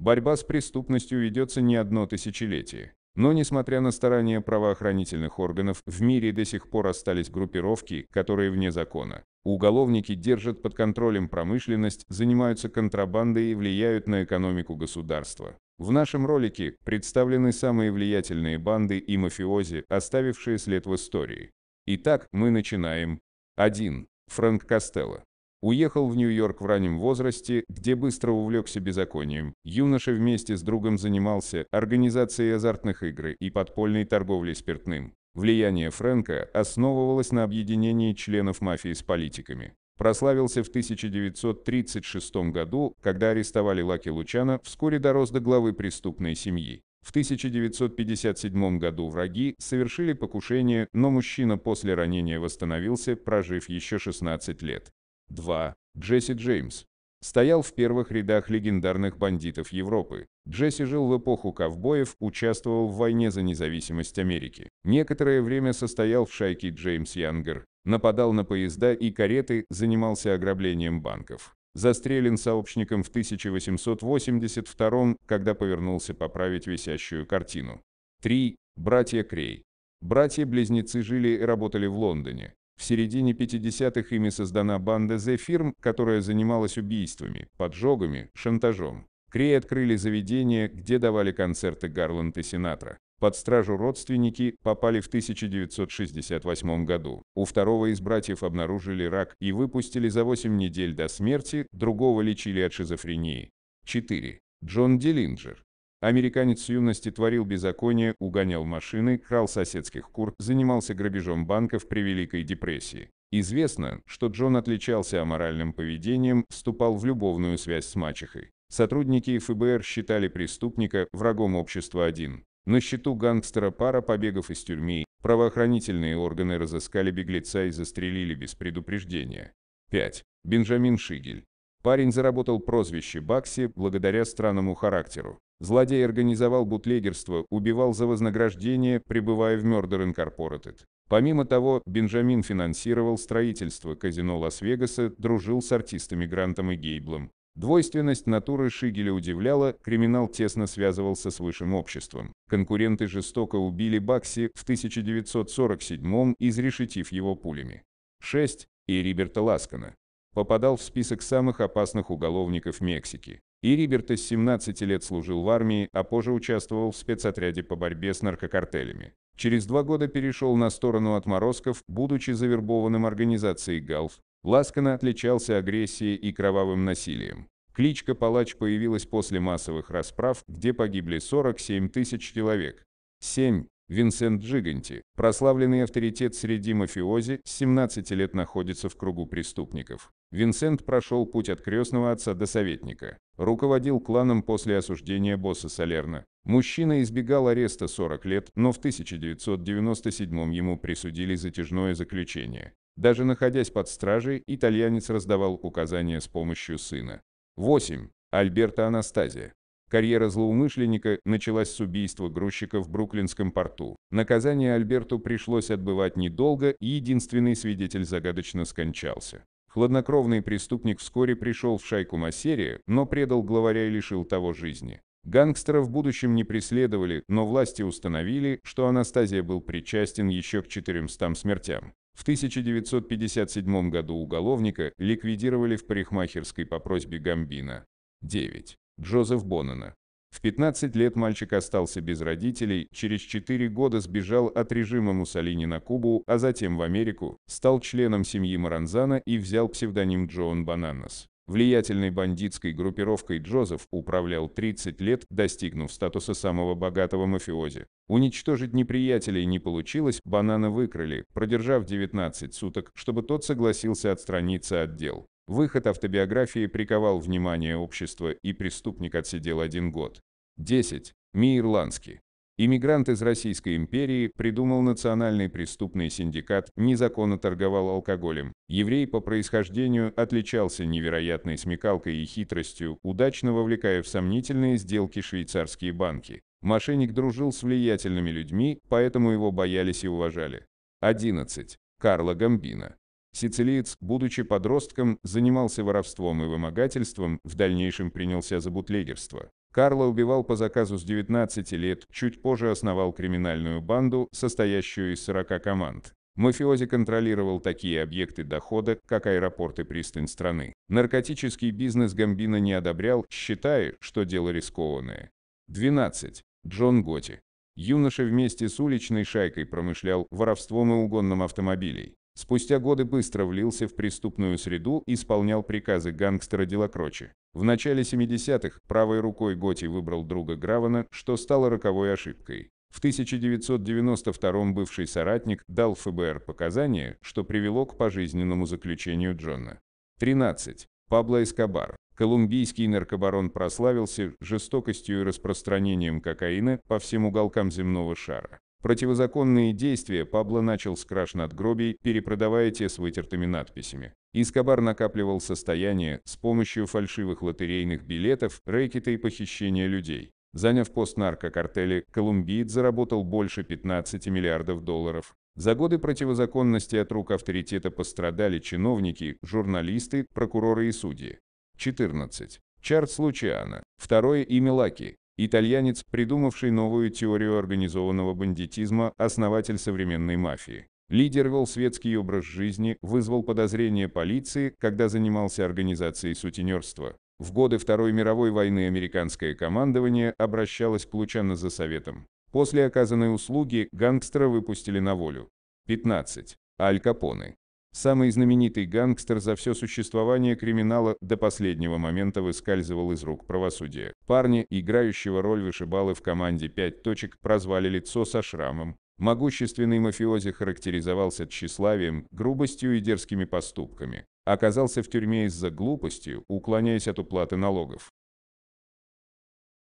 Борьба с преступностью ведется не одно тысячелетие. Но несмотря на старания правоохранительных органов, в мире до сих пор остались группировки, которые вне закона. Уголовники держат под контролем промышленность, занимаются контрабандой и влияют на экономику государства. В нашем ролике представлены самые влиятельные банды и мафиози, оставившие след в истории. Итак, мы начинаем. 1. Фрэнк Костелло. Уехал в Нью-Йорк в раннем возрасте, где быстро увлекся беззаконием. Юноша вместе с другом занимался организацией азартных игр и подпольной торговлей спиртным. Влияние Фрэнка основывалось на объединении членов мафии с политиками. Прославился в 1936 году, когда арестовали Лаки Лучана, вскоре дорос до главы преступной семьи. В 1957 году враги совершили покушение, но мужчина после ранения восстановился, прожив еще 16 лет. 2. Джесси Джеймс. Стоял в первых рядах легендарных бандитов Европы. Джесси жил в эпоху ковбоев, участвовал в войне за независимость Америки. Некоторое время состоял в шайке Джеймс Янгер, нападал на поезда и кареты, занимался ограблением банков. Застрелен сообщником в 1882 когда повернулся поправить висящую картину. 3. Братья Крей. Братья-близнецы жили и работали в Лондоне. В середине 50-х ими создана банда The Firm, которая занималась убийствами, поджогами, шантажом. Крей открыли заведение, где давали концерты Гарланд и Синатра. Под стражу родственники попали в 1968 году. У второго из братьев обнаружили рак и выпустили за 8 недель до смерти, другого лечили от шизофрении. 4. Джон Делинджер Американец с юности творил беззаконие, угонял машины, крал соседских кур, занимался грабежом банков при Великой депрессии. Известно, что Джон отличался аморальным поведением, вступал в любовную связь с мачехой. Сотрудники ФБР считали преступника врагом общества один. На счету гангстера пара побегов из тюрьмы, правоохранительные органы разыскали беглеца и застрелили без предупреждения. 5. Бенджамин Шигель. Парень заработал прозвище Бакси благодаря странному характеру. Злодей организовал бутлегерство, убивал за вознаграждение, пребывая в Murder Incorporated. Помимо того, Бенджамин финансировал строительство казино Лас-Вегаса, дружил с артистами Грантом и Гейблом. Двойственность натуры Шигеля удивляла, криминал тесно связывался с высшим обществом. Конкуренты жестоко убили Бакси в 1947-м, изрешетив его пулями. 6. И Риберта Ласкана. Попадал в список самых опасных уголовников Мексики. И Риберт из 17 лет служил в армии, а позже участвовал в спецотряде по борьбе с наркокартелями. Через два года перешел на сторону отморозков, будучи завербованным организацией ГАЛФ. Ласкана отличался агрессией и кровавым насилием. Кличка «Палач» появилась после массовых расправ, где погибли 47 тысяч человек. 7. Винсент Джиганти, прославленный авторитет среди мафиози, 17 лет находится в кругу преступников. Винсент прошел путь от крестного отца до советника. Руководил кланом после осуждения босса Солерна. Мужчина избегал ареста 40 лет, но в 1997 ему присудили затяжное заключение. Даже находясь под стражей, итальянец раздавал указания с помощью сына. 8. Альберто Анастазия. Карьера злоумышленника началась с убийства грузчика в Бруклинском порту. Наказание Альберту пришлось отбывать недолго, и единственный свидетель загадочно скончался. Хладнокровный преступник вскоре пришел в шайку Массерия, но предал главаря и лишил того жизни. Гангстера в будущем не преследовали, но власти установили, что Анастазия был причастен еще к 400 смертям. В 1957 году уголовника ликвидировали в парикмахерской по просьбе Гамбина. 9. Джозеф Боннена. В 15 лет мальчик остался без родителей, через 4 года сбежал от режима Муссолини на Кубу, а затем в Америку, стал членом семьи Маранзана и взял псевдоним Джоан Бананас. Влиятельной бандитской группировкой Джозеф управлял 30 лет, достигнув статуса самого богатого мафиози. Уничтожить неприятелей не получилось, банана выкрали, продержав 19 суток, чтобы тот согласился отстраниться от дел. Выход автобиографии приковал внимание общества, и преступник отсидел один год. 10. Ми Ирландский. Иммигрант из Российской империи придумал национальный преступный синдикат, незаконно торговал алкоголем. Еврей по происхождению отличался невероятной смекалкой и хитростью, удачно вовлекая в сомнительные сделки швейцарские банки. Мошенник дружил с влиятельными людьми, поэтому его боялись и уважали. 11. Карла Гамбина. Сицилиец, будучи подростком, занимался воровством и вымогательством, в дальнейшем принялся за бутлегерство. Карло убивал по заказу с 19 лет, чуть позже основал криминальную банду, состоящую из 40 команд. Мафиози контролировал такие объекты дохода, как аэропорт и пристань страны. Наркотический бизнес Гамбина не одобрял, считая, что дело рискованное. 12. Джон Готи. Юноша вместе с уличной шайкой промышлял воровством и угоном автомобилей. Спустя годы быстро влился в преступную среду, и исполнял приказы гангстера Делакрочи. В начале 70-х правой рукой Готи выбрал друга Гравана, что стало роковой ошибкой. В 1992 бывший соратник дал ФБР показания, что привело к пожизненному заключению Джона. 13. Пабло Эскобар. Колумбийский наркобарон прославился жестокостью и распространением кокаина по всем уголкам земного шара. Противозаконные действия Пабло начал с краж надгробий, перепродавая те с вытертыми надписями. Искобар накапливал состояние с помощью фальшивых лотерейных билетов, рэкета и похищения людей. Заняв пост наркокартеля, колумбиец заработал больше 15 миллиардов долларов. За годы противозаконности от рук авторитета пострадали чиновники, журналисты, прокуроры и судьи. 14. Чарльз Лучиана. Второе имя Лаки итальянец, придумавший новую теорию организованного бандитизма, основатель современной мафии. Лидер вел светский образ жизни, вызвал подозрения полиции, когда занимался организацией сутенерства. В годы Второй мировой войны американское командование обращалось к Лучано за советом. После оказанной услуги гангстера выпустили на волю. 15. Аль Капоне. Самый знаменитый гангстер за все существование криминала до последнего момента выскальзывал из рук правосудия. Парни, играющего роль вышибалы в команде «Пять точек», прозвали «Лицо со шрамом». Могущественный мафиози характеризовался тщеславием, грубостью и дерзкими поступками. Оказался в тюрьме из-за глупости, уклоняясь от уплаты налогов.